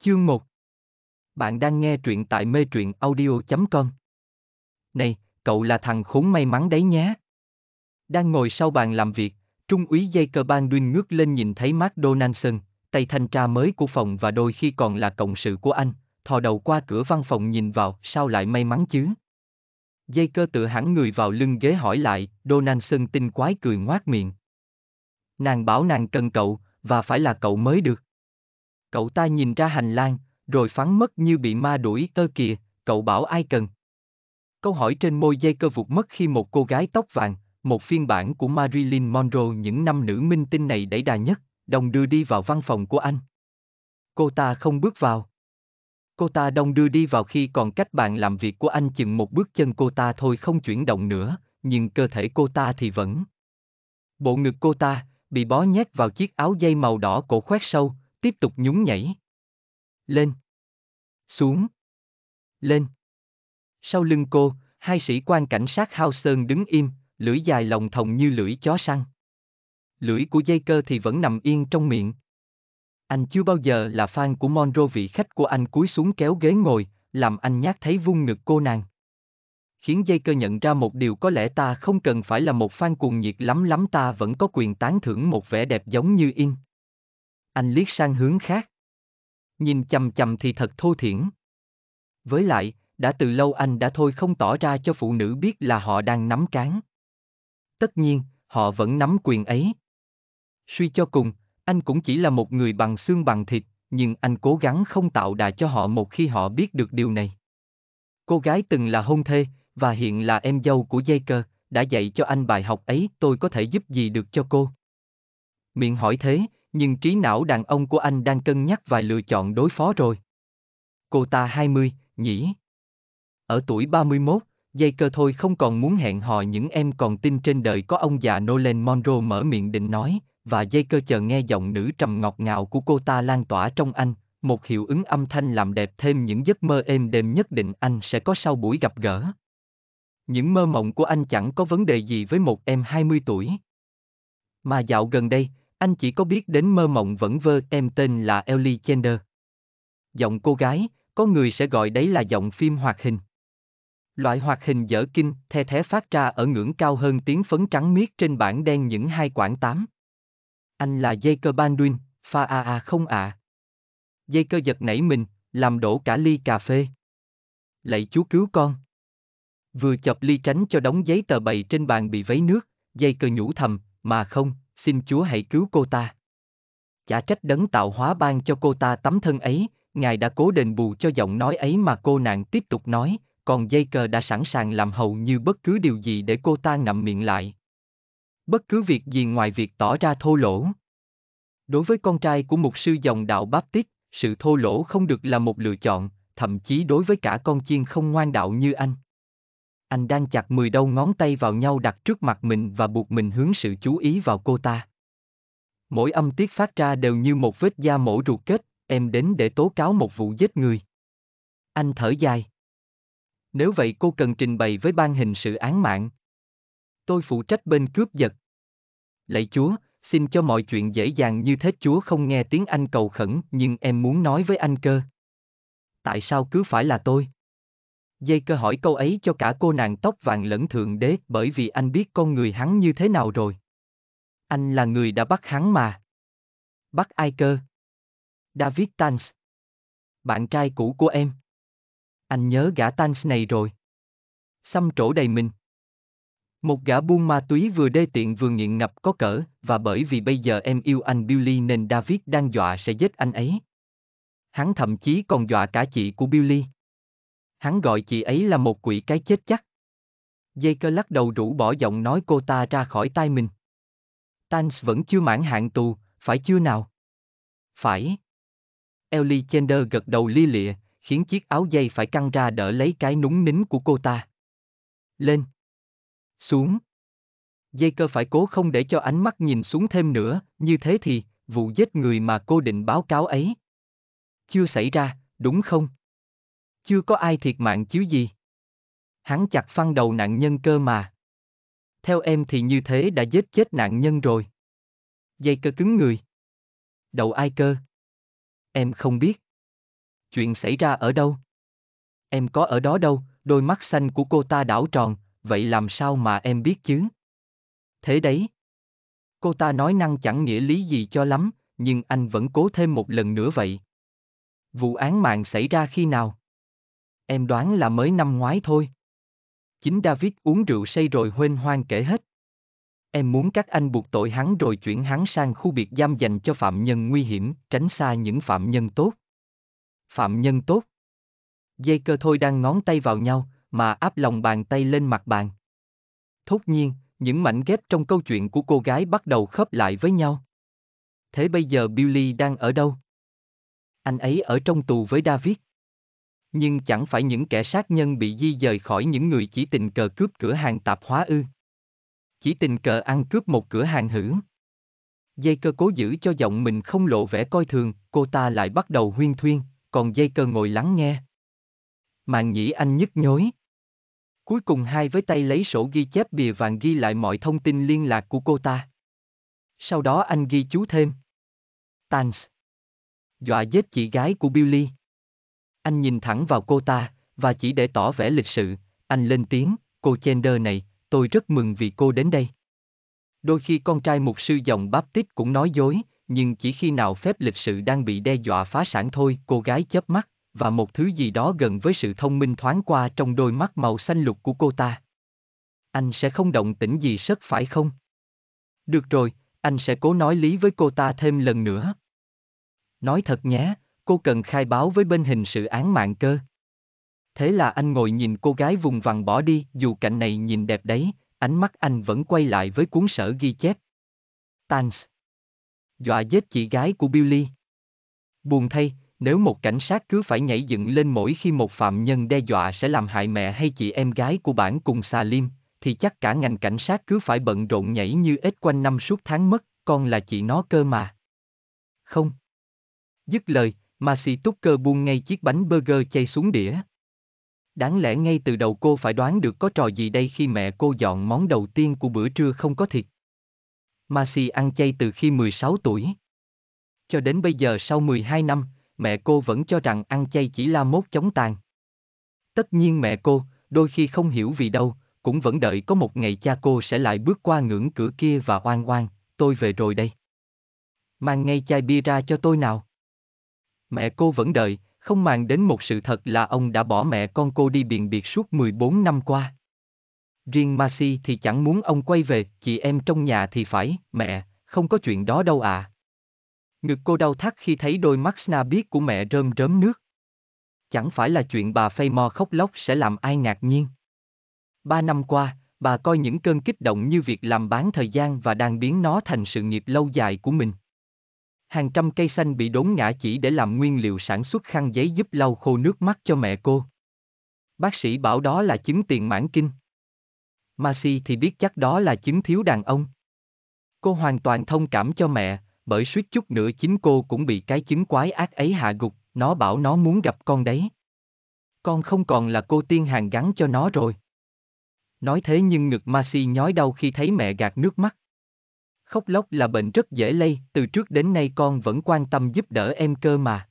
Chương 1 Bạn đang nghe truyện tại mê truyện audio.com Này, cậu là thằng khốn may mắn đấy nhé. Đang ngồi sau bàn làm việc, Trung úy dây cơ ban đuyên ngước lên nhìn thấy Mark Donaldson, tay thanh tra mới của phòng và đôi khi còn là cộng sự của anh, thò đầu qua cửa văn phòng nhìn vào, sao lại may mắn chứ? Dây cơ tự hẳn người vào lưng ghế hỏi lại, Donaldson tinh quái cười ngoác miệng. Nàng bảo nàng cần cậu, và phải là cậu mới được. Cậu ta nhìn ra hành lang, rồi phán mất như bị ma đuổi tơ kìa, cậu bảo ai cần. Câu hỏi trên môi dây cơ vụt mất khi một cô gái tóc vàng, một phiên bản của Marilyn Monroe những năm nữ minh tinh này đẩy đà nhất, đồng đưa đi vào văn phòng của anh. Cô ta không bước vào. Cô ta đồng đưa đi vào khi còn cách bàn làm việc của anh chừng một bước chân cô ta thôi không chuyển động nữa, nhưng cơ thể cô ta thì vẫn. Bộ ngực cô ta, bị bó nhét vào chiếc áo dây màu đỏ cổ khoét sâu, tiếp tục nhún nhảy. Lên. Xuống. Lên. Sau lưng cô, hai sĩ quan cảnh sát Hao Sơn đứng im, lưỡi dài lòng thòng như lưỡi chó săn. Lưỡi của dây cơ thì vẫn nằm yên trong miệng. Anh chưa bao giờ là fan của Monroe vị khách của anh cúi xuống kéo ghế ngồi, làm anh nhát thấy vung ngực cô nàng. Khiến dây cơ nhận ra một điều có lẽ ta không cần phải là một fan cuồng nhiệt lắm lắm ta vẫn có quyền tán thưởng một vẻ đẹp giống như in. Anh liếc sang hướng khác. Nhìn chầm chầm thì thật thô thiển. Với lại, đã từ lâu anh đã thôi không tỏ ra cho phụ nữ biết là họ đang nắm cán. Tất nhiên, họ vẫn nắm quyền ấy. Suy cho cùng, anh cũng chỉ là một người bằng xương bằng thịt, nhưng anh cố gắng không tạo đà cho họ một khi họ biết được điều này. Cô gái từng là hôn thê, và hiện là em dâu của Jaker đã dạy cho anh bài học ấy tôi có thể giúp gì được cho cô. Miệng hỏi thế, nhưng trí não đàn ông của anh đang cân nhắc vài lựa chọn đối phó rồi. Cô ta 20, nhỉ? Ở tuổi 31, dây cơ thôi không còn muốn hẹn hò những em còn tin trên đời có ông già Nolan Monroe mở miệng định nói, và dây cơ chờ nghe giọng nữ trầm ngọt ngào của cô ta lan tỏa trong anh, một hiệu ứng âm thanh làm đẹp thêm những giấc mơ êm đềm nhất định anh sẽ có sau buổi gặp gỡ. Những mơ mộng của anh chẳng có vấn đề gì với một em 20 tuổi. Mà dạo gần đây, anh chỉ có biết đến mơ mộng vẫn vơ em tên là Ellie Chender. Giọng cô gái, có người sẽ gọi đấy là giọng phim hoạt hình. Loại hoạt hình dở kinh, the thé phát ra ở ngưỡng cao hơn tiếng phấn trắng miết trên bảng đen những hai quảng tám. Anh là Jacob Baldwin, pha a a không ạ. À. cơ giật nảy mình, làm đổ cả ly cà phê. Lạy chú cứu con. Vừa chập ly tránh cho đóng giấy tờ bày trên bàn bị vấy nước, dây cơ nhủ thầm, mà không, xin Chúa hãy cứu cô ta. Chả trách đấng tạo hóa ban cho cô ta tấm thân ấy, Ngài đã cố đền bù cho giọng nói ấy mà cô nàng tiếp tục nói, còn dây cờ đã sẵn sàng làm hầu như bất cứ điều gì để cô ta ngậm miệng lại. Bất cứ việc gì ngoài việc tỏ ra thô lỗ. Đối với con trai của mục sư dòng đạo Baptist, sự thô lỗ không được là một lựa chọn, thậm chí đối với cả con chiên không ngoan đạo như anh anh đang chặt 10 đầu ngón tay vào nhau đặt trước mặt mình và buộc mình hướng sự chú ý vào cô ta. Mỗi âm tiết phát ra đều như một vết da mổ ruột kết, em đến để tố cáo một vụ giết người. Anh thở dài. Nếu vậy cô cần trình bày với ban hình sự án mạng. Tôi phụ trách bên cướp giật. Lạy Chúa, xin cho mọi chuyện dễ dàng như thế Chúa không nghe tiếng anh cầu khẩn nhưng em muốn nói với anh cơ. Tại sao cứ phải là tôi? Dây cơ hỏi câu ấy cho cả cô nàng tóc vàng lẫn thượng đế bởi vì anh biết con người hắn như thế nào rồi. Anh là người đã bắt hắn mà. Bắt ai cơ? David Tans. Bạn trai cũ của em. Anh nhớ gã Tans này rồi. Xăm trổ đầy mình. Một gã buôn ma túy vừa đê tiện vừa nghiện ngập có cỡ, và bởi vì bây giờ em yêu anh Billy nên David đang dọa sẽ giết anh ấy. Hắn thậm chí còn dọa cả chị của Billy. Hắn gọi chị ấy là một quỷ cái chết chắc. Dây cơ lắc đầu rũ bỏ giọng nói cô ta ra khỏi tay mình. Tans vẫn chưa mãn hạn tù, phải chưa nào? Phải. Ellie Chender gật đầu li lịa, khiến chiếc áo dây phải căng ra đỡ lấy cái núng nín của cô ta. Lên. Xuống. Dây cơ phải cố không để cho ánh mắt nhìn xuống thêm nữa, như thế thì, vụ giết người mà cô định báo cáo ấy. Chưa xảy ra, đúng không? Chưa có ai thiệt mạng chứ gì. Hắn chặt phăng đầu nạn nhân cơ mà. Theo em thì như thế đã giết chết nạn nhân rồi. Dây cơ cứng người. Đầu ai cơ? Em không biết. Chuyện xảy ra ở đâu? Em có ở đó đâu, đôi mắt xanh của cô ta đảo tròn, vậy làm sao mà em biết chứ? Thế đấy. Cô ta nói năng chẳng nghĩa lý gì cho lắm, nhưng anh vẫn cố thêm một lần nữa vậy. Vụ án mạng xảy ra khi nào? em đoán là mới năm ngoái thôi. Chính David uống rượu say rồi huên hoang kể hết. Em muốn các anh buộc tội hắn rồi chuyển hắn sang khu biệt giam dành cho phạm nhân nguy hiểm, tránh xa những phạm nhân tốt. Phạm nhân tốt. Dây cơ thôi đang ngón tay vào nhau, mà áp lòng bàn tay lên mặt bàn. Thốt nhiên, những mảnh ghép trong câu chuyện của cô gái bắt đầu khớp lại với nhau. Thế bây giờ Billy đang ở đâu? Anh ấy ở trong tù với David nhưng chẳng phải những kẻ sát nhân bị di dời khỏi những người chỉ tình cờ cướp cửa hàng tạp hóa ư. Chỉ tình cờ ăn cướp một cửa hàng hử? Dây cơ cố giữ cho giọng mình không lộ vẻ coi thường, cô ta lại bắt đầu huyên thuyên, còn dây cơ ngồi lắng nghe. Màn nhĩ anh nhức nhối. Cuối cùng hai với tay lấy sổ ghi chép bìa vàng ghi lại mọi thông tin liên lạc của cô ta. Sau đó anh ghi chú thêm. thanks, Dọa giết chị gái của Billy. Anh nhìn thẳng vào cô ta, và chỉ để tỏ vẻ lịch sự, anh lên tiếng, cô Chender này, tôi rất mừng vì cô đến đây. Đôi khi con trai mục sư dòng Baptist cũng nói dối, nhưng chỉ khi nào phép lịch sự đang bị đe dọa phá sản thôi, cô gái chớp mắt, và một thứ gì đó gần với sự thông minh thoáng qua trong đôi mắt màu xanh lục của cô ta. Anh sẽ không động tĩnh gì sất phải không? Được rồi, anh sẽ cố nói lý với cô ta thêm lần nữa. Nói thật nhé, cô cần khai báo với bên hình sự án mạng cơ. Thế là anh ngồi nhìn cô gái vùng vằng bỏ đi, dù cảnh này nhìn đẹp đấy, ánh mắt anh vẫn quay lại với cuốn sở ghi chép. Tans. Dọa giết chị gái của Billy. Buồn thay, nếu một cảnh sát cứ phải nhảy dựng lên mỗi khi một phạm nhân đe dọa sẽ làm hại mẹ hay chị em gái của bản cùng Salim, thì chắc cả ngành cảnh sát cứ phải bận rộn nhảy như ếch quanh năm suốt tháng mất, con là chị nó cơ mà. Không. Dứt lời, Maxi Tucker buông ngay chiếc bánh burger chay xuống đĩa. Đáng lẽ ngay từ đầu cô phải đoán được có trò gì đây khi mẹ cô dọn món đầu tiên của bữa trưa không có thịt. Masi ăn chay từ khi 16 tuổi. Cho đến bây giờ sau 12 năm, mẹ cô vẫn cho rằng ăn chay chỉ là mốt chống tàn. Tất nhiên mẹ cô, đôi khi không hiểu vì đâu, cũng vẫn đợi có một ngày cha cô sẽ lại bước qua ngưỡng cửa kia và oan oan, tôi về rồi đây. Mang ngay chai bia ra cho tôi nào. Mẹ cô vẫn đợi, không màng đến một sự thật là ông đã bỏ mẹ con cô đi biển biệt suốt 14 năm qua. Riêng Masi thì chẳng muốn ông quay về, chị em trong nhà thì phải, mẹ, không có chuyện đó đâu à. Ngực cô đau thắt khi thấy đôi mắt Sna biết của mẹ rơm rớm nước. Chẳng phải là chuyện bà Faymore khóc lóc sẽ làm ai ngạc nhiên. Ba năm qua, bà coi những cơn kích động như việc làm bán thời gian và đang biến nó thành sự nghiệp lâu dài của mình hàng trăm cây xanh bị đốn ngã chỉ để làm nguyên liệu sản xuất khăn giấy giúp lau khô nước mắt cho mẹ cô. Bác sĩ bảo đó là chứng tiền mãn kinh. Masi thì biết chắc đó là chứng thiếu đàn ông. Cô hoàn toàn thông cảm cho mẹ, bởi suýt chút nữa chính cô cũng bị cái chứng quái ác ấy hạ gục, nó bảo nó muốn gặp con đấy. Con không còn là cô tiên hàng gắn cho nó rồi. Nói thế nhưng ngực Masi nhói đau khi thấy mẹ gạt nước mắt khóc lóc là bệnh rất dễ lây, từ trước đến nay con vẫn quan tâm giúp đỡ em cơ mà.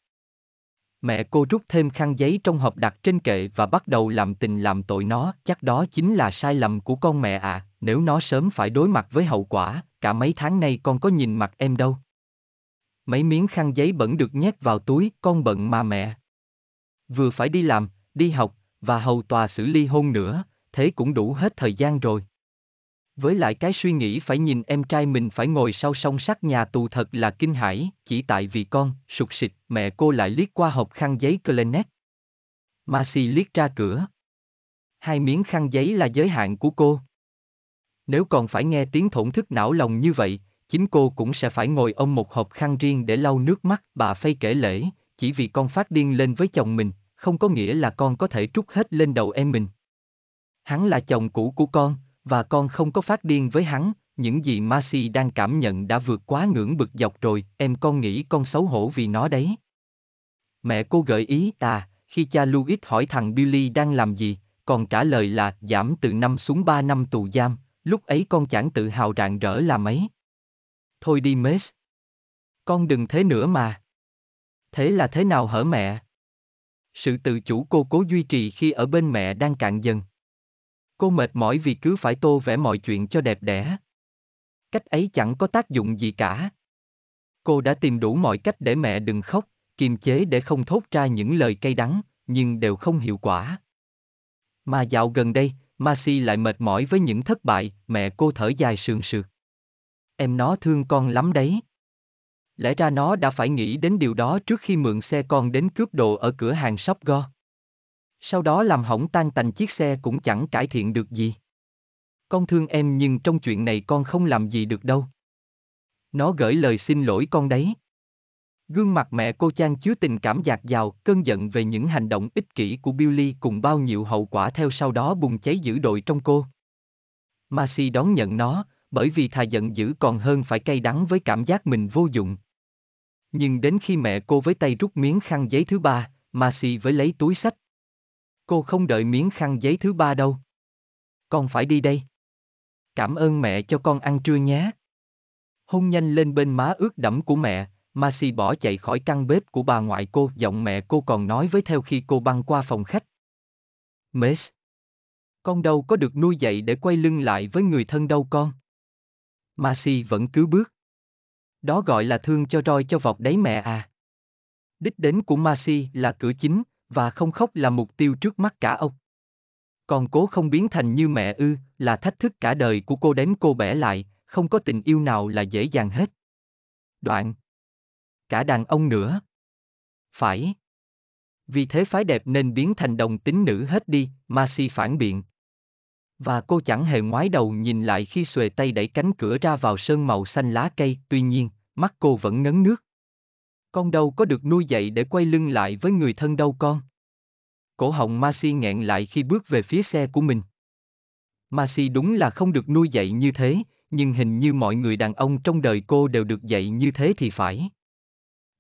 Mẹ cô rút thêm khăn giấy trong hộp đặt trên kệ và bắt đầu làm tình làm tội nó, chắc đó chính là sai lầm của con mẹ ạ, à. nếu nó sớm phải đối mặt với hậu quả, cả mấy tháng nay con có nhìn mặt em đâu. Mấy miếng khăn giấy bẩn được nhét vào túi, con bận mà mẹ. Vừa phải đi làm, đi học, và hầu tòa xử ly hôn nữa, thế cũng đủ hết thời gian rồi. Với lại cái suy nghĩ phải nhìn em trai mình phải ngồi sau song sắt nhà tù thật là kinh hãi, chỉ tại vì con, sụt sịt, mẹ cô lại liếc qua hộp khăn giấy Clenet. Masi liếc ra cửa. Hai miếng khăn giấy là giới hạn của cô. Nếu còn phải nghe tiếng thổn thức não lòng như vậy, chính cô cũng sẽ phải ngồi ông một hộp khăn riêng để lau nước mắt, bà Phay kể lễ, chỉ vì con phát điên lên với chồng mình, không có nghĩa là con có thể trút hết lên đầu em mình. Hắn là chồng cũ của con, và con không có phát điên với hắn, những gì Masi đang cảm nhận đã vượt quá ngưỡng bực dọc rồi, em con nghĩ con xấu hổ vì nó đấy. Mẹ cô gợi ý ta à, khi cha Louis hỏi thằng Billy đang làm gì, còn trả lời là giảm từ năm xuống 3 năm tù giam, lúc ấy con chẳng tự hào rạng rỡ là mấy. Thôi đi Mess. Con đừng thế nữa mà. Thế là thế nào hở mẹ? Sự tự chủ cô cố duy trì khi ở bên mẹ đang cạn dần. Cô mệt mỏi vì cứ phải tô vẽ mọi chuyện cho đẹp đẽ. Cách ấy chẳng có tác dụng gì cả. Cô đã tìm đủ mọi cách để mẹ đừng khóc, kiềm chế để không thốt ra những lời cay đắng, nhưng đều không hiệu quả. Mà dạo gần đây, Masi lại mệt mỏi với những thất bại, mẹ cô thở dài sườn sượt. Em nó thương con lắm đấy. Lẽ ra nó đã phải nghĩ đến điều đó trước khi mượn xe con đến cướp đồ ở cửa hàng shop go sau đó làm hỏng tan tành chiếc xe cũng chẳng cải thiện được gì. Con thương em nhưng trong chuyện này con không làm gì được đâu. Nó gửi lời xin lỗi con đấy. Gương mặt mẹ cô Trang chứa tình cảm dạt dào, cơn giận về những hành động ích kỷ của Billy cùng bao nhiêu hậu quả theo sau đó bùng cháy dữ đội trong cô. Masi đón nhận nó, bởi vì thà giận dữ còn hơn phải cay đắng với cảm giác mình vô dụng. Nhưng đến khi mẹ cô với tay rút miếng khăn giấy thứ ba, Masi với lấy túi sách, Cô không đợi miếng khăn giấy thứ ba đâu. Con phải đi đây. Cảm ơn mẹ cho con ăn trưa nhé. Hôn nhanh lên bên má ướt đẫm của mẹ, Masi bỏ chạy khỏi căn bếp của bà ngoại cô, giọng mẹ cô còn nói với theo khi cô băng qua phòng khách. Mess. Con đâu có được nuôi dạy để quay lưng lại với người thân đâu con. Masi vẫn cứ bước. Đó gọi là thương cho roi cho vọt đấy mẹ à. Đích đến của Masi là cửa chính, và không khóc là mục tiêu trước mắt cả ông. Còn cố không biến thành như mẹ ư, là thách thức cả đời của cô đếm cô bẻ lại, không có tình yêu nào là dễ dàng hết. Đoạn. Cả đàn ông nữa. Phải. Vì thế phái đẹp nên biến thành đồng tính nữ hết đi, Masi phản biện. Và cô chẳng hề ngoái đầu nhìn lại khi xuề tay đẩy cánh cửa ra vào sơn màu xanh lá cây, tuy nhiên, mắt cô vẫn ngấn nước. Con đâu có được nuôi dạy để quay lưng lại với người thân đâu con. Cổ họng Masi nghẹn lại khi bước về phía xe của mình. Masi đúng là không được nuôi dạy như thế, nhưng hình như mọi người đàn ông trong đời cô đều được dạy như thế thì phải.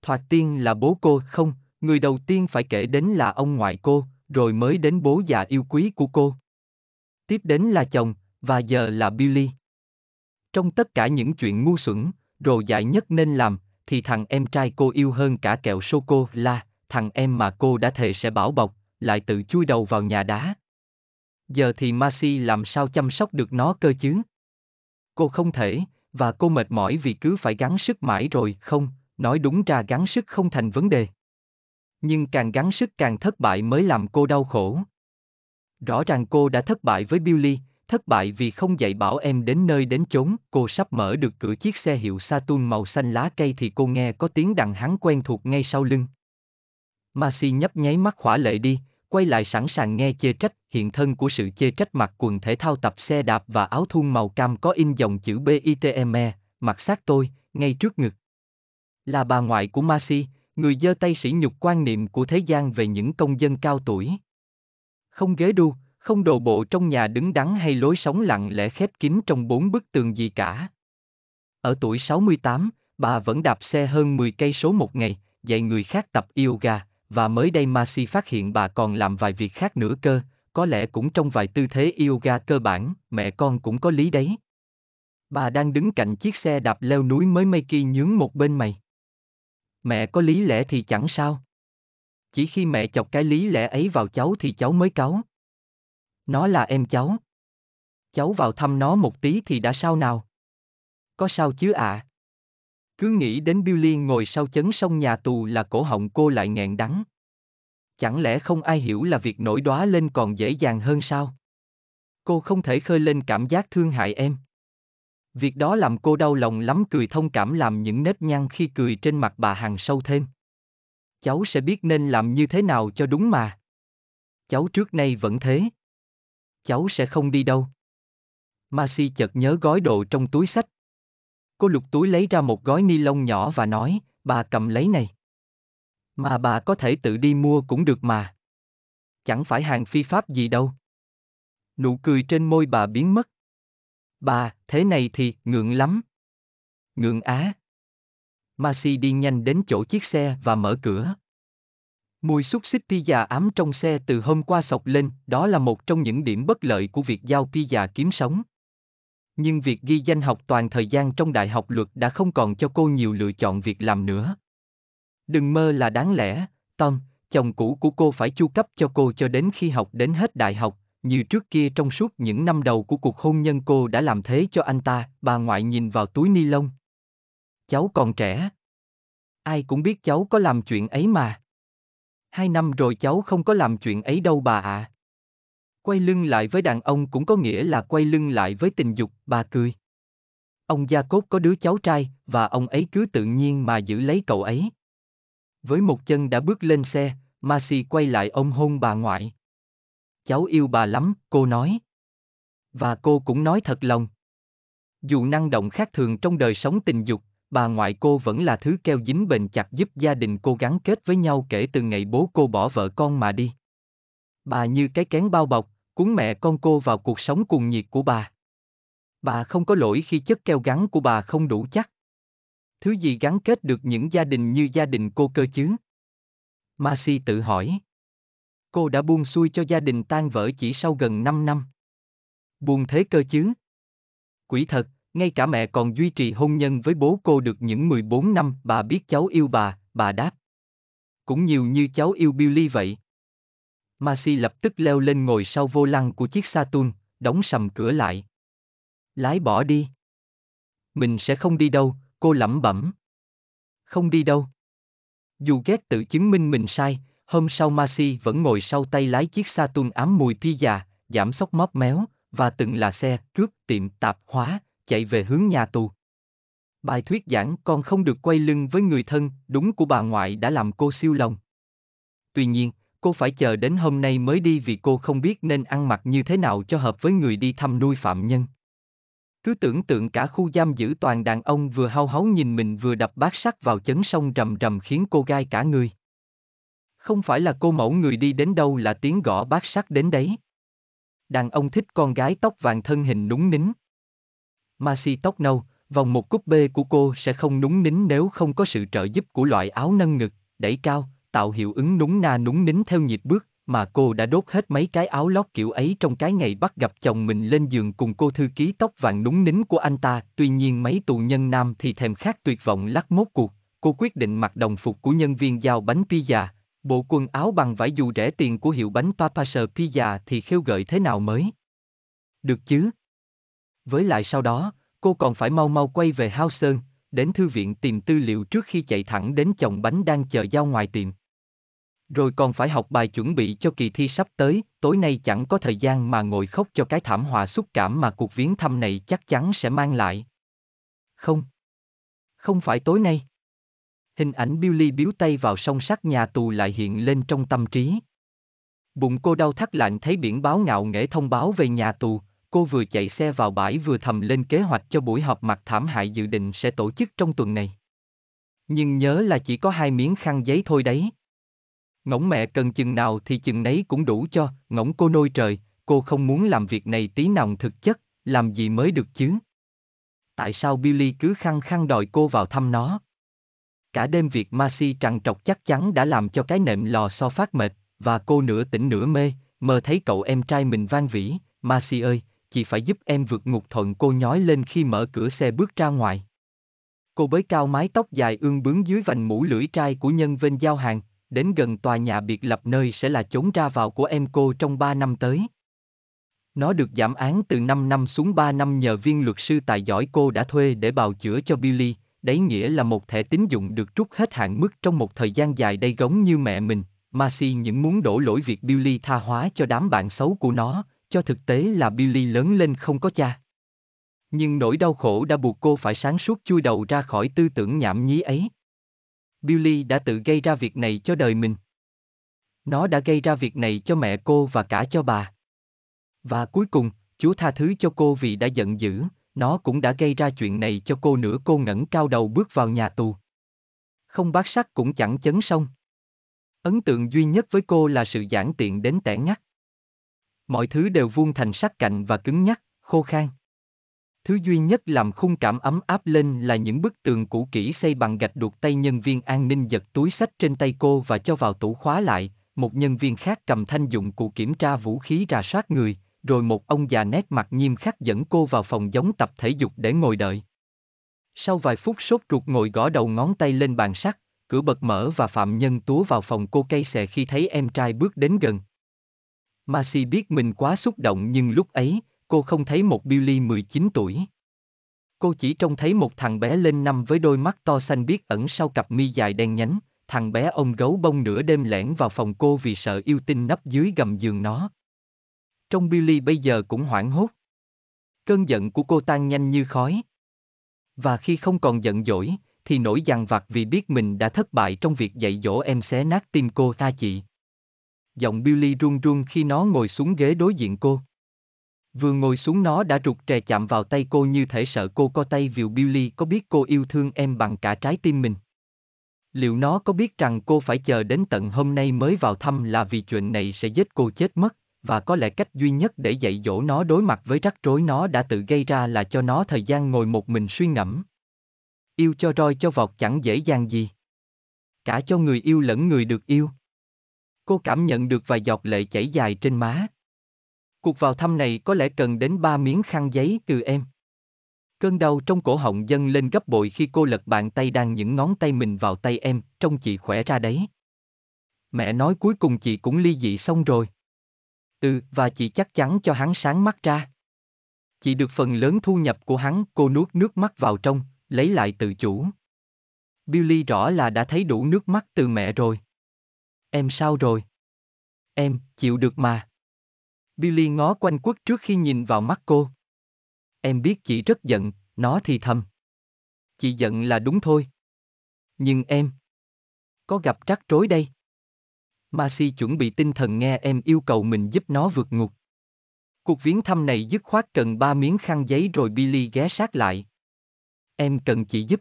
Thoạt tiên là bố cô, không, người đầu tiên phải kể đến là ông ngoại cô, rồi mới đến bố già yêu quý của cô. Tiếp đến là chồng, và giờ là Billy. Trong tất cả những chuyện ngu xuẩn, rồ dại nhất nên làm, thì thằng em trai cô yêu hơn cả kẹo sô-cô-la, thằng em mà cô đã thề sẽ bảo bọc, lại tự chui đầu vào nhà đá. Giờ thì Masi làm sao chăm sóc được nó cơ chứ? Cô không thể, và cô mệt mỏi vì cứ phải gắng sức mãi rồi, không, nói đúng ra gắng sức không thành vấn đề. Nhưng càng gắng sức càng thất bại mới làm cô đau khổ. Rõ ràng cô đã thất bại với Billy, thất bại vì không dạy bảo em đến nơi đến chốn, cô sắp mở được cửa chiếc xe hiệu Saturn màu xanh lá cây thì cô nghe có tiếng đằng hắn quen thuộc ngay sau lưng. Masi nhấp nháy mắt khỏa lệ đi, quay lại sẵn sàng nghe chê trách, hiện thân của sự chê trách mặc quần thể thao tập xe đạp và áo thun màu cam có in dòng chữ BITME, mặt sát tôi, ngay trước ngực. Là bà ngoại của Masi, người dơ tay sỉ nhục quan niệm của thế gian về những công dân cao tuổi. Không ghế đu, không đồ bộ trong nhà đứng đắn hay lối sống lặng lẽ khép kín trong bốn bức tường gì cả. Ở tuổi 68, bà vẫn đạp xe hơn 10 cây số một ngày, dạy người khác tập yoga, và mới đây Masi phát hiện bà còn làm vài việc khác nữa cơ, có lẽ cũng trong vài tư thế yoga cơ bản, mẹ con cũng có lý đấy. Bà đang đứng cạnh chiếc xe đạp leo núi mới mây kia nhướng một bên mày. Mẹ có lý lẽ thì chẳng sao. Chỉ khi mẹ chọc cái lý lẽ ấy vào cháu thì cháu mới cáu. Nó là em cháu. Cháu vào thăm nó một tí thì đã sao nào? Có sao chứ ạ? À? Cứ nghĩ đến Billy ngồi sau chấn sông nhà tù là cổ họng cô lại nghẹn đắng. Chẳng lẽ không ai hiểu là việc nổi đóa lên còn dễ dàng hơn sao? Cô không thể khơi lên cảm giác thương hại em. Việc đó làm cô đau lòng lắm cười thông cảm làm những nếp nhăn khi cười trên mặt bà hàng sâu thêm. Cháu sẽ biết nên làm như thế nào cho đúng mà. Cháu trước nay vẫn thế cháu sẽ không đi đâu. Masi chợt nhớ gói đồ trong túi sách. Cô lục túi lấy ra một gói ni lông nhỏ và nói, bà cầm lấy này. Mà bà có thể tự đi mua cũng được mà. Chẳng phải hàng phi pháp gì đâu. Nụ cười trên môi bà biến mất. Bà, thế này thì ngượng lắm. Ngượng á. Masi đi nhanh đến chỗ chiếc xe và mở cửa. Mùi xúc xích pizza ám trong xe từ hôm qua sọc lên, đó là một trong những điểm bất lợi của việc giao pizza kiếm sống. Nhưng việc ghi danh học toàn thời gian trong đại học luật đã không còn cho cô nhiều lựa chọn việc làm nữa. Đừng mơ là đáng lẽ, Tom, chồng cũ của cô phải chu cấp cho cô cho đến khi học đến hết đại học, như trước kia trong suốt những năm đầu của cuộc hôn nhân cô đã làm thế cho anh ta, bà ngoại nhìn vào túi ni lông. Cháu còn trẻ. Ai cũng biết cháu có làm chuyện ấy mà hai năm rồi cháu không có làm chuyện ấy đâu bà ạ. À. Quay lưng lại với đàn ông cũng có nghĩa là quay lưng lại với tình dục, bà cười. Ông Gia Cốt có đứa cháu trai, và ông ấy cứ tự nhiên mà giữ lấy cậu ấy. Với một chân đã bước lên xe, Masi quay lại ông hôn bà ngoại. Cháu yêu bà lắm, cô nói. Và cô cũng nói thật lòng. Dù năng động khác thường trong đời sống tình dục, bà ngoại cô vẫn là thứ keo dính bền chặt giúp gia đình cô gắn kết với nhau kể từ ngày bố cô bỏ vợ con mà đi. Bà như cái kén bao bọc, cuốn mẹ con cô vào cuộc sống cuồng nhiệt của bà. Bà không có lỗi khi chất keo gắn của bà không đủ chắc. Thứ gì gắn kết được những gia đình như gia đình cô cơ chứ? Masi tự hỏi. Cô đã buông xuôi cho gia đình tan vỡ chỉ sau gần 5 năm. Buông thế cơ chứ? Quỷ thật, ngay cả mẹ còn duy trì hôn nhân với bố cô được những 14 năm, bà biết cháu yêu bà, bà đáp. Cũng nhiều như cháu yêu Billy vậy. Masi lập tức leo lên ngồi sau vô lăng của chiếc Saturn, đóng sầm cửa lại. Lái bỏ đi. Mình sẽ không đi đâu, cô lẩm bẩm. Không đi đâu. Dù ghét tự chứng minh mình sai, hôm sau Masi vẫn ngồi sau tay lái chiếc Saturn ám mùi pizza, giảm sóc móp méo, và từng là xe, cướp, tiệm, tạp hóa, chạy về hướng nhà tù. Bài thuyết giảng con không được quay lưng với người thân, đúng của bà ngoại đã làm cô siêu lòng. Tuy nhiên, cô phải chờ đến hôm nay mới đi vì cô không biết nên ăn mặc như thế nào cho hợp với người đi thăm nuôi phạm nhân. Cứ tưởng tượng cả khu giam giữ toàn đàn ông vừa hao háo nhìn mình vừa đập bát sắt vào chấn sông rầm rầm khiến cô gai cả người. Không phải là cô mẫu người đi đến đâu là tiếng gõ bát sắt đến đấy. Đàn ông thích con gái tóc vàng thân hình núng nính. Masi tóc nâu, vòng một cúp bê của cô sẽ không núng nín nếu không có sự trợ giúp của loại áo nâng ngực, đẩy cao, tạo hiệu ứng núng na núng nín theo nhịp bước, mà cô đã đốt hết mấy cái áo lót kiểu ấy trong cái ngày bắt gặp chồng mình lên giường cùng cô thư ký tóc vàng núng nín của anh ta. Tuy nhiên mấy tù nhân nam thì thèm khát tuyệt vọng lắc mốt cuộc, cô quyết định mặc đồng phục của nhân viên giao bánh pizza, bộ quần áo bằng vải dù rẻ tiền của hiệu bánh papa's Pizza thì khêu gợi thế nào mới. Được chứ, với lại sau đó, cô còn phải mau mau quay về Hao Sơn, đến thư viện tìm tư liệu trước khi chạy thẳng đến chồng bánh đang chờ giao ngoài tiệm. Rồi còn phải học bài chuẩn bị cho kỳ thi sắp tới, tối nay chẳng có thời gian mà ngồi khóc cho cái thảm họa xúc cảm mà cuộc viếng thăm này chắc chắn sẽ mang lại. Không. Không phải tối nay. Hình ảnh Billy biếu tay vào song sắt nhà tù lại hiện lên trong tâm trí. Bụng cô đau thắt lạnh thấy biển báo ngạo nghễ thông báo về nhà tù, cô vừa chạy xe vào bãi vừa thầm lên kế hoạch cho buổi họp mặt thảm hại dự định sẽ tổ chức trong tuần này. Nhưng nhớ là chỉ có hai miếng khăn giấy thôi đấy. Ngỗng mẹ cần chừng nào thì chừng nấy cũng đủ cho, ngỗng cô nôi trời, cô không muốn làm việc này tí nào thực chất, làm gì mới được chứ. Tại sao Billy cứ khăng khăng đòi cô vào thăm nó? Cả đêm việc Masi trằn trọc chắc chắn đã làm cho cái nệm lò so phát mệt, và cô nửa tỉnh nửa mê, mơ thấy cậu em trai mình vang vĩ, Masi ơi, chị phải giúp em vượt ngục thuận cô nhói lên khi mở cửa xe bước ra ngoài. Cô bới cao mái tóc dài ương bướng dưới vành mũ lưỡi trai của nhân viên giao hàng, đến gần tòa nhà biệt lập nơi sẽ là chốn ra vào của em cô trong 3 năm tới. Nó được giảm án từ 5 năm xuống 3 năm nhờ viên luật sư tài giỏi cô đã thuê để bào chữa cho Billy, đấy nghĩa là một thẻ tín dụng được rút hết hạn mức trong một thời gian dài đây giống như mẹ mình. Masi những muốn đổ lỗi việc Billy tha hóa cho đám bạn xấu của nó, cho thực tế là Billy lớn lên không có cha. Nhưng nỗi đau khổ đã buộc cô phải sáng suốt chui đầu ra khỏi tư tưởng nhảm nhí ấy. Billy đã tự gây ra việc này cho đời mình. Nó đã gây ra việc này cho mẹ cô và cả cho bà. Và cuối cùng, Chúa tha thứ cho cô vì đã giận dữ, nó cũng đã gây ra chuyện này cho cô nữa cô ngẩng cao đầu bước vào nhà tù. Không bát sắc cũng chẳng chấn xong. Ấn tượng duy nhất với cô là sự giản tiện đến tẻ ngắt. Mọi thứ đều vuông thành sắc cạnh và cứng nhắc, khô khan. Thứ duy nhất làm khung cảm ấm áp lên là những bức tường cũ kỹ xây bằng gạch đục tay nhân viên an ninh giật túi sách trên tay cô và cho vào tủ khóa lại, một nhân viên khác cầm thanh dụng cụ kiểm tra vũ khí rà soát người, rồi một ông già nét mặt nghiêm khắc dẫn cô vào phòng giống tập thể dục để ngồi đợi. Sau vài phút sốt ruột ngồi gõ đầu ngón tay lên bàn sắt, cửa bật mở và Phạm Nhân Túa vào phòng cô cây xè khi thấy em trai bước đến gần. Masi biết mình quá xúc động nhưng lúc ấy, cô không thấy một Billy 19 tuổi. Cô chỉ trông thấy một thằng bé lên năm với đôi mắt to xanh biết ẩn sau cặp mi dài đen nhánh, thằng bé ông gấu bông nửa đêm lẻn vào phòng cô vì sợ yêu tinh nấp dưới gầm giường nó. Trong Billy bây giờ cũng hoảng hốt. Cơn giận của cô tan nhanh như khói. Và khi không còn giận dỗi, thì nổi dằn vặt vì biết mình đã thất bại trong việc dạy dỗ em xé nát tim cô ta chị giọng Billy run run khi nó ngồi xuống ghế đối diện cô. Vừa ngồi xuống nó đã rụt rè chạm vào tay cô như thể sợ cô co tay vì Billy có biết cô yêu thương em bằng cả trái tim mình. Liệu nó có biết rằng cô phải chờ đến tận hôm nay mới vào thăm là vì chuyện này sẽ giết cô chết mất, và có lẽ cách duy nhất để dạy dỗ nó đối mặt với rắc rối nó đã tự gây ra là cho nó thời gian ngồi một mình suy ngẫm. Yêu cho roi cho vọt chẳng dễ dàng gì. Cả cho người yêu lẫn người được yêu cô cảm nhận được vài giọt lệ chảy dài trên má. Cuộc vào thăm này có lẽ cần đến ba miếng khăn giấy từ em. Cơn đau trong cổ họng dâng lên gấp bội khi cô lật bàn tay đang những ngón tay mình vào tay em, trông chị khỏe ra đấy. Mẹ nói cuối cùng chị cũng ly dị xong rồi. Ừ, và chị chắc chắn cho hắn sáng mắt ra. Chị được phần lớn thu nhập của hắn, cô nuốt nước mắt vào trong, lấy lại tự chủ. Billy rõ là đã thấy đủ nước mắt từ mẹ rồi. Em sao rồi? Em, chịu được mà. Billy ngó quanh quất trước khi nhìn vào mắt cô. Em biết chị rất giận, nó thì thầm. Chị giận là đúng thôi. Nhưng em... Có gặp rắc rối đây. Masi chuẩn bị tinh thần nghe em yêu cầu mình giúp nó vượt ngục. Cuộc viếng thăm này dứt khoát cần ba miếng khăn giấy rồi Billy ghé sát lại. Em cần chị giúp.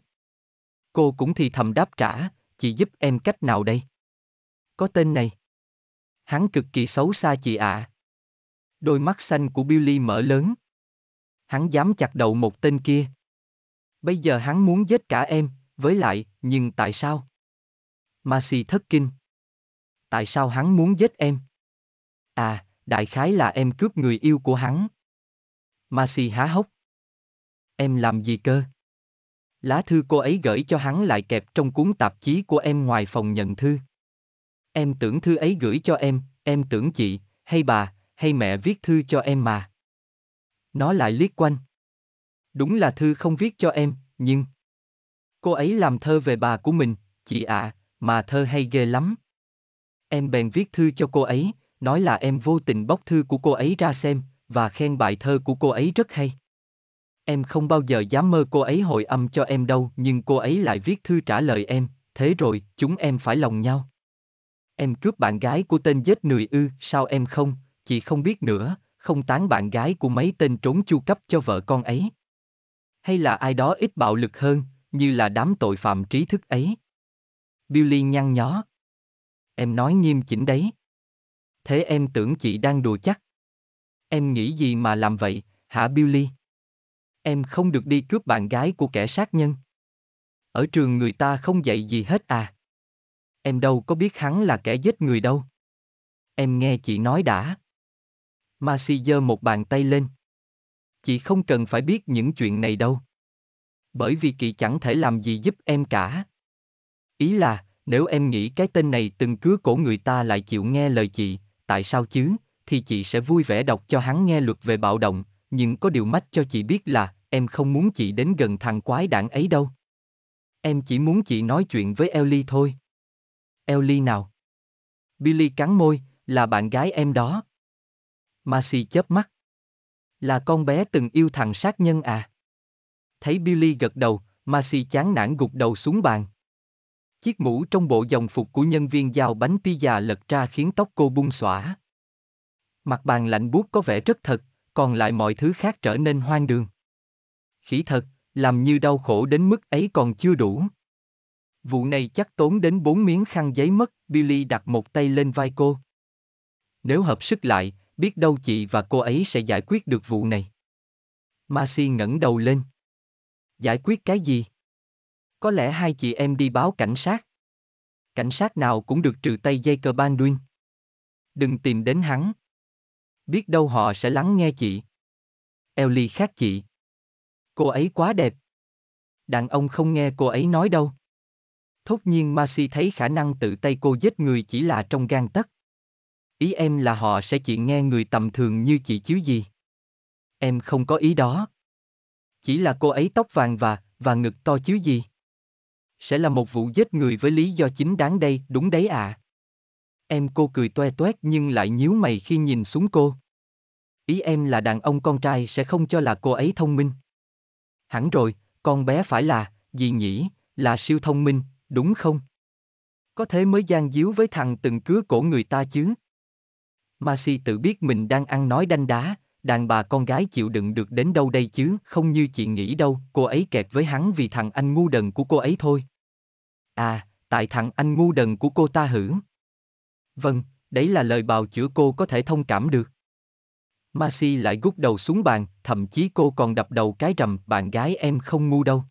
Cô cũng thì thầm đáp trả, chị giúp em cách nào đây? có tên này. Hắn cực kỳ xấu xa chị ạ. À. Đôi mắt xanh của Billy mở lớn. Hắn dám chặt đầu một tên kia. Bây giờ hắn muốn giết cả em, với lại, nhưng tại sao? Masi thất kinh. Tại sao hắn muốn giết em? À, đại khái là em cướp người yêu của hắn. Masi há hốc. Em làm gì cơ? Lá thư cô ấy gửi cho hắn lại kẹp trong cuốn tạp chí của em ngoài phòng nhận thư. Em tưởng thư ấy gửi cho em, em tưởng chị, hay bà, hay mẹ viết thư cho em mà. Nó lại liếc quanh. Đúng là thư không viết cho em, nhưng... Cô ấy làm thơ về bà của mình, chị ạ, à, mà thơ hay ghê lắm. Em bèn viết thư cho cô ấy, nói là em vô tình bóc thư của cô ấy ra xem, và khen bài thơ của cô ấy rất hay. Em không bao giờ dám mơ cô ấy hội âm cho em đâu, nhưng cô ấy lại viết thư trả lời em, thế rồi, chúng em phải lòng nhau. Em cướp bạn gái của tên dết người ư, sao em không, chị không biết nữa, không tán bạn gái của mấy tên trốn chu cấp cho vợ con ấy. Hay là ai đó ít bạo lực hơn, như là đám tội phạm trí thức ấy. Billy nhăn nhó. Em nói nghiêm chỉnh đấy. Thế em tưởng chị đang đùa chắc. Em nghĩ gì mà làm vậy, hả Billy? Em không được đi cướp bạn gái của kẻ sát nhân. Ở trường người ta không dạy gì hết à. Em đâu có biết hắn là kẻ giết người đâu. Em nghe chị nói đã. Masi giơ một bàn tay lên. Chị không cần phải biết những chuyện này đâu. Bởi vì kỳ chẳng thể làm gì giúp em cả. Ý là, nếu em nghĩ cái tên này từng cứa cổ người ta lại chịu nghe lời chị, tại sao chứ, thì chị sẽ vui vẻ đọc cho hắn nghe luật về bạo động, nhưng có điều mách cho chị biết là, em không muốn chị đến gần thằng quái đảng ấy đâu. Em chỉ muốn chị nói chuyện với Ellie thôi. Ellie nào. Billy cắn môi, là bạn gái em đó. Marcy chớp mắt. Là con bé từng yêu thằng sát nhân à? Thấy Billy gật đầu, Marcy chán nản gục đầu xuống bàn. Chiếc mũ trong bộ dòng phục của nhân viên giao bánh pizza lật ra khiến tóc cô bung xõa. Mặt bàn lạnh buốt có vẻ rất thật, còn lại mọi thứ khác trở nên hoang đường. Khỉ thật, làm như đau khổ đến mức ấy còn chưa đủ vụ này chắc tốn đến bốn miếng khăn giấy mất, Billy đặt một tay lên vai cô. Nếu hợp sức lại, biết đâu chị và cô ấy sẽ giải quyết được vụ này. Marcy ngẩng đầu lên. Giải quyết cái gì? Có lẽ hai chị em đi báo cảnh sát. Cảnh sát nào cũng được trừ tay Jacob Baldwin. Đừng tìm đến hắn. Biết đâu họ sẽ lắng nghe chị. Ellie khác chị. Cô ấy quá đẹp. Đàn ông không nghe cô ấy nói đâu. Thốt nhiên Masi thấy khả năng tự tay cô giết người chỉ là trong gan tấc. Ý em là họ sẽ chỉ nghe người tầm thường như chị chứ gì. Em không có ý đó. Chỉ là cô ấy tóc vàng và, và ngực to chứ gì. Sẽ là một vụ giết người với lý do chính đáng đây, đúng đấy À. Em cô cười toe toét nhưng lại nhíu mày khi nhìn xuống cô. Ý em là đàn ông con trai sẽ không cho là cô ấy thông minh. Hẳn rồi, con bé phải là, gì nhỉ, là siêu thông minh, đúng không? Có thế mới gian díu với thằng từng cứa cổ người ta chứ. Masi tự biết mình đang ăn nói đanh đá, đàn bà con gái chịu đựng được đến đâu đây chứ, không như chị nghĩ đâu, cô ấy kẹt với hắn vì thằng anh ngu đần của cô ấy thôi. À, tại thằng anh ngu đần của cô ta hử. Vâng, đấy là lời bào chữa cô có thể thông cảm được. Masi lại gút đầu xuống bàn, thậm chí cô còn đập đầu cái rầm, bạn gái em không ngu đâu.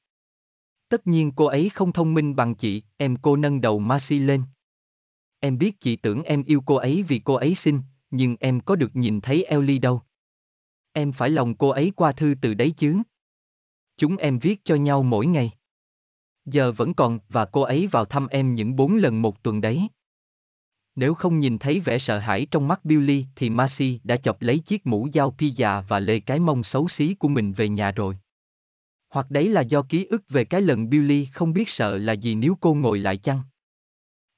Tất nhiên cô ấy không thông minh bằng chị, em cô nâng đầu Marcy lên. Em biết chị tưởng em yêu cô ấy vì cô ấy xinh, nhưng em có được nhìn thấy Ellie đâu. Em phải lòng cô ấy qua thư từ đấy chứ. Chúng em viết cho nhau mỗi ngày. Giờ vẫn còn và cô ấy vào thăm em những bốn lần một tuần đấy. Nếu không nhìn thấy vẻ sợ hãi trong mắt Billy thì Marcy đã chọc lấy chiếc mũ dao pizza và lê cái mông xấu xí của mình về nhà rồi. Hoặc đấy là do ký ức về cái lần Billy không biết sợ là gì nếu cô ngồi lại chăng?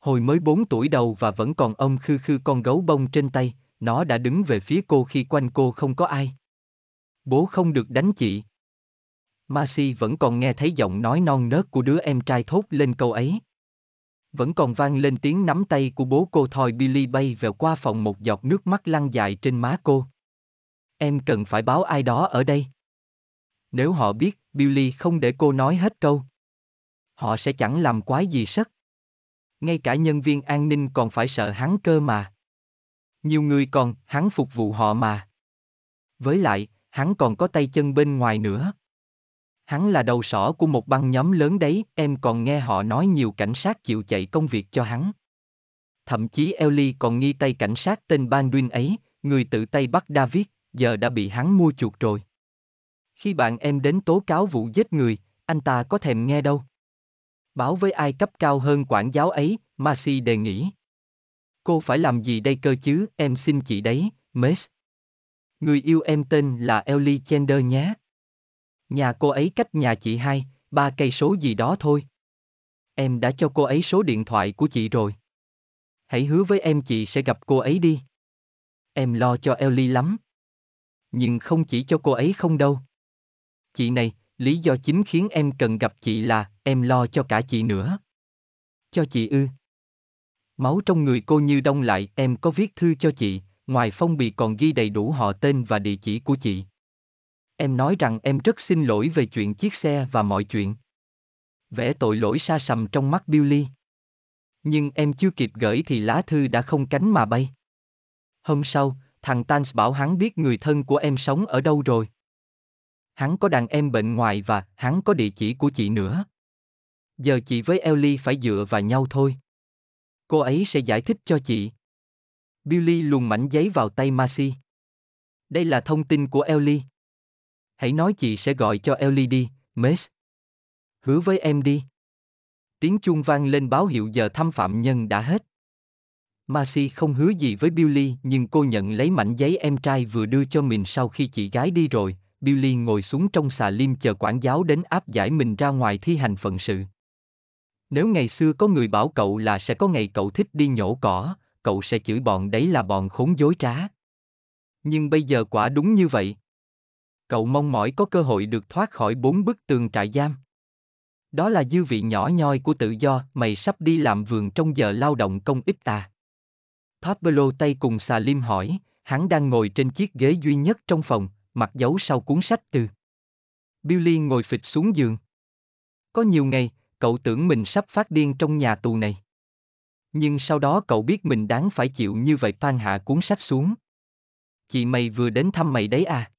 Hồi mới 4 tuổi đầu và vẫn còn ông khư khư con gấu bông trên tay, nó đã đứng về phía cô khi quanh cô không có ai. Bố không được đánh chị. Masi vẫn còn nghe thấy giọng nói non nớt của đứa em trai thốt lên câu ấy. Vẫn còn vang lên tiếng nắm tay của bố cô thòi Billy bay vèo qua phòng một giọt nước mắt lăn dài trên má cô. Em cần phải báo ai đó ở đây. Nếu họ biết, Billy không để cô nói hết câu. Họ sẽ chẳng làm quái gì sất. Ngay cả nhân viên an ninh còn phải sợ hắn cơ mà. Nhiều người còn, hắn phục vụ họ mà. Với lại, hắn còn có tay chân bên ngoài nữa. Hắn là đầu sỏ của một băng nhóm lớn đấy, em còn nghe họ nói nhiều cảnh sát chịu chạy công việc cho hắn. Thậm chí Ellie còn nghi tay cảnh sát tên Baldwin ấy, người tự tay bắt David, giờ đã bị hắn mua chuột rồi. Khi bạn em đến tố cáo vụ giết người, anh ta có thèm nghe đâu. Báo với ai cấp cao hơn quản giáo ấy, Masi đề nghị. Cô phải làm gì đây cơ chứ, em xin chị đấy, Miss. Người yêu em tên là Ellie Chandler nhé. Nhà cô ấy cách nhà chị hai, ba cây số gì đó thôi. Em đã cho cô ấy số điện thoại của chị rồi. Hãy hứa với em chị sẽ gặp cô ấy đi. Em lo cho Ellie lắm. Nhưng không chỉ cho cô ấy không đâu chị này, lý do chính khiến em cần gặp chị là em lo cho cả chị nữa. Cho chị ư. Máu trong người cô như đông lại, em có viết thư cho chị, ngoài phong bì còn ghi đầy đủ họ tên và địa chỉ của chị. Em nói rằng em rất xin lỗi về chuyện chiếc xe và mọi chuyện. Vẽ tội lỗi xa sầm trong mắt Billy. Nhưng em chưa kịp gửi thì lá thư đã không cánh mà bay. Hôm sau, thằng Tans bảo hắn biết người thân của em sống ở đâu rồi hắn có đàn em bệnh ngoài và hắn có địa chỉ của chị nữa. Giờ chị với Ellie phải dựa vào nhau thôi. Cô ấy sẽ giải thích cho chị. Billy luồn mảnh giấy vào tay Masi. Đây là thông tin của Ellie. Hãy nói chị sẽ gọi cho Ellie đi, Miss. Hứa với em đi. Tiếng chuông vang lên báo hiệu giờ thăm phạm nhân đã hết. Masi không hứa gì với Billy nhưng cô nhận lấy mảnh giấy em trai vừa đưa cho mình sau khi chị gái đi rồi, Billy ngồi xuống trong xà lim chờ quản giáo đến áp giải mình ra ngoài thi hành phận sự. Nếu ngày xưa có người bảo cậu là sẽ có ngày cậu thích đi nhổ cỏ, cậu sẽ chửi bọn đấy là bọn khốn dối trá. Nhưng bây giờ quả đúng như vậy. Cậu mong mỏi có cơ hội được thoát khỏi bốn bức tường trại giam. Đó là dư vị nhỏ nhoi của tự do, mày sắp đi làm vườn trong giờ lao động công ích à. Pablo tay cùng xà lim hỏi, hắn đang ngồi trên chiếc ghế duy nhất trong phòng, mặt giấu sau cuốn sách từ. Billy ngồi phịch xuống giường. Có nhiều ngày, cậu tưởng mình sắp phát điên trong nhà tù này. Nhưng sau đó cậu biết mình đáng phải chịu như vậy pan hạ cuốn sách xuống. Chị mày vừa đến thăm mày đấy à?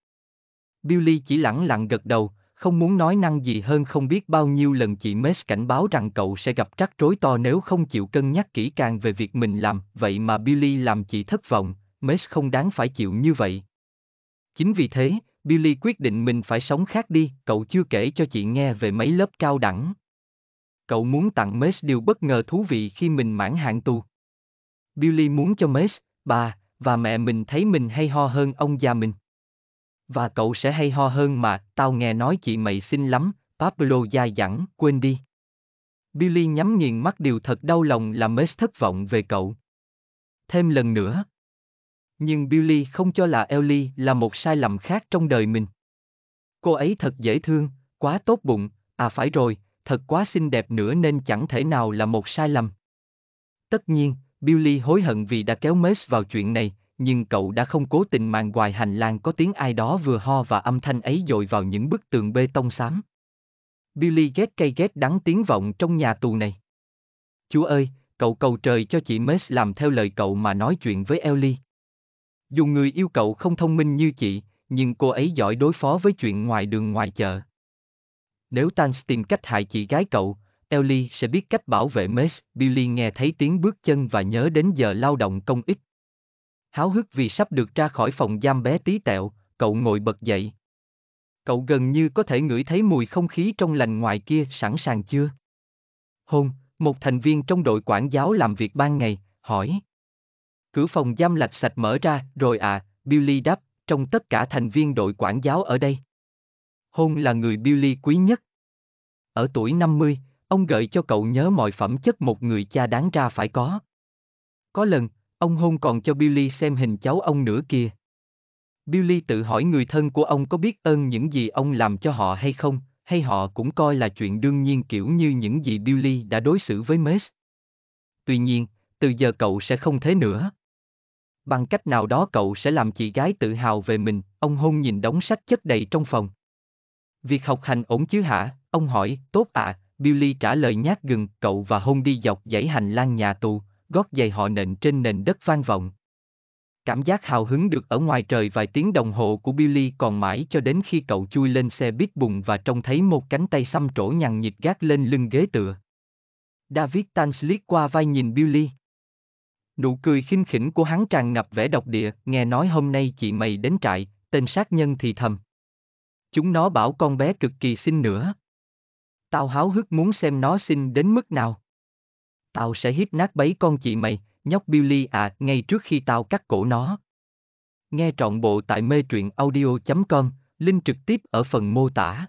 Billy chỉ lẳng lặng gật đầu, không muốn nói năng gì hơn không biết bao nhiêu lần chị Mess cảnh báo rằng cậu sẽ gặp rắc rối to nếu không chịu cân nhắc kỹ càng về việc mình làm, vậy mà Billy làm chị thất vọng, Mess không đáng phải chịu như vậy, Chính vì thế, Billy quyết định mình phải sống khác đi, cậu chưa kể cho chị nghe về mấy lớp cao đẳng. Cậu muốn tặng mess điều bất ngờ thú vị khi mình mãn hạn tù. Billy muốn cho mess bà, và mẹ mình thấy mình hay ho hơn ông già mình. Và cậu sẽ hay ho hơn mà, tao nghe nói chị mày xinh lắm, Pablo dai dẳng, quên đi. Billy nhắm nghiền mắt điều thật đau lòng là mess thất vọng về cậu. Thêm lần nữa, nhưng Billy không cho là Ellie là một sai lầm khác trong đời mình. Cô ấy thật dễ thương, quá tốt bụng, à phải rồi, thật quá xinh đẹp nữa nên chẳng thể nào là một sai lầm. Tất nhiên, Billy hối hận vì đã kéo Mace vào chuyện này, nhưng cậu đã không cố tình màn ngoài hành lang có tiếng ai đó vừa ho và âm thanh ấy dội vào những bức tường bê tông xám. Billy ghét cây ghét đắng tiếng vọng trong nhà tù này. Chúa ơi, cậu cầu trời cho chị Mace làm theo lời cậu mà nói chuyện với Ellie. Dù người yêu cậu không thông minh như chị, nhưng cô ấy giỏi đối phó với chuyện ngoài đường ngoài chợ. Nếu Tans tìm cách hại chị gái cậu, Ellie sẽ biết cách bảo vệ Mace. Billy nghe thấy tiếng bước chân và nhớ đến giờ lao động công ích. Háo hức vì sắp được ra khỏi phòng giam bé tí tẹo, cậu ngồi bật dậy. Cậu gần như có thể ngửi thấy mùi không khí trong lành ngoài kia sẵn sàng chưa? Hôn, một thành viên trong đội quản giáo làm việc ban ngày, hỏi. Cửa phòng giam lạch sạch mở ra, rồi à, Billy đáp, trong tất cả thành viên đội quản giáo ở đây. Hôn là người Billy quý nhất. Ở tuổi 50, ông gợi cho cậu nhớ mọi phẩm chất một người cha đáng ra phải có. Có lần, ông hôn còn cho Billy xem hình cháu ông nữa kìa. Billy tự hỏi người thân của ông có biết ơn những gì ông làm cho họ hay không, hay họ cũng coi là chuyện đương nhiên kiểu như những gì Billy đã đối xử với Mace. Tuy nhiên, từ giờ cậu sẽ không thế nữa bằng cách nào đó cậu sẽ làm chị gái tự hào về mình, ông hôn nhìn đống sách chất đầy trong phòng. Việc học hành ổn chứ hả, ông hỏi, tốt ạ, à. Billy trả lời nhát gừng, cậu và hôn đi dọc dãy hành lang nhà tù, gót giày họ nện trên nền đất vang vọng. Cảm giác hào hứng được ở ngoài trời vài tiếng đồng hồ của Billy còn mãi cho đến khi cậu chui lên xe bít bùng và trông thấy một cánh tay xăm trổ nhằn nhịt gác lên lưng ghế tựa. David Tan liếc qua vai nhìn Billy. Nụ cười khinh khỉnh của hắn tràn ngập vẻ độc địa, nghe nói hôm nay chị mày đến trại, tên sát nhân thì thầm. Chúng nó bảo con bé cực kỳ xinh nữa. Tao háo hức muốn xem nó xinh đến mức nào. Tao sẽ hít nát bấy con chị mày, nhóc Billy à, ngay trước khi tao cắt cổ nó. Nghe trọn bộ tại mê truyện audio.com, link trực tiếp ở phần mô tả.